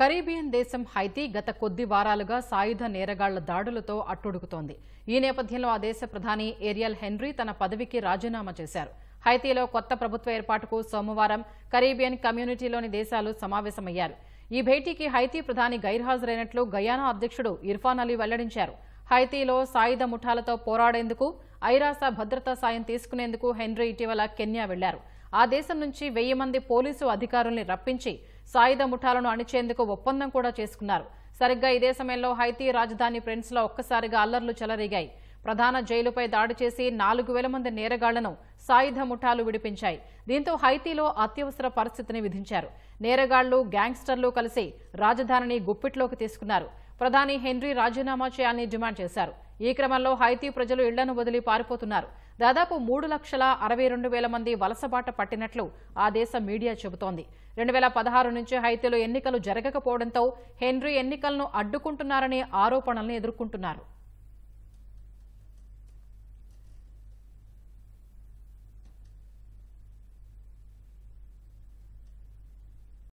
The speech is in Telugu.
కరీబియన్ దేశం హైతీ గత కొద్ది వారాలుగా సాయుధ నేరగాళ్ల దాడులతో అట్టుడుకుతోంది ఈ నేపథ్యంలో ఆ దేశ ప్రధాని ఏరియల్ హెన్రీ తన పదవికి రాజీనామా చేశారు హైతీలో కొత్త ప్రభుత్వ ఏర్పాటుకు సోమవారం కరీబియన్ కమ్యూనిటీలోని దేశాలు సమావేశమయ్యారు ఈ భేటీకి హైతీ ప్రధాని గైర్హాజరైనట్లు గయానా అధ్యక్షుడు ఇర్ఫాన్ అలీ వెల్లడించారు హైతీలో సాయుధ ముఠాలతో పోరాడేందుకు ఐరాస భద్రతా సాయం తీసుకునేందుకు హెన్రీ ఇటీవల కెన్యా వెళ్లారు ఆ దేశం నుంచి వెయ్యి మంది పోలీసు అధికారుల్ని రప్పించి సాయుధ ముఠాలను అణిచేందుకు ఒప్పందం కూడా చేసుకున్నారు సరిగ్గా ఇదే సమయంలో హైతీ రాజధాని ప్రిన్స్లో ఒక్కసారిగా అల్లర్లు చెలరేగాయి ప్రధాన జైలుపై దాడి చేసి నాలుగు వేల మంది నేరగాళ్లను సాయుధ ముఠాలు విడిపించాయి దీంతో హైతీలో అత్యవసర పరిస్థితిని విధించారు నేరగాళ్లు గ్యాంగ్స్టర్లు కలిసి రాజధానిని గుప్పిట్లోకి తీసుకున్నారు ప్రధాని హెన్రీ రాజీనామా చేయాలని డిమాండ్ చేశారు ఈ క్రమంలో హైతీ ప్రజలు ఇళ్లను వదిలి పారిపోతున్నారు దాదాపు మూడు లక్షల అరవై రెండు వేల మంది వలసబాట పట్టినట్లు ఆ దేశ మీడియా చెబుతోంది రెండు వేల పదహారు నుంచి హైతీలో ఎన్నికలు జరగకపోవడంతో హెన్రీ ఎన్నికలను అడ్డుకుంటున్నారనే ఆరోపణలను ఎదుర్కొంటున్నారు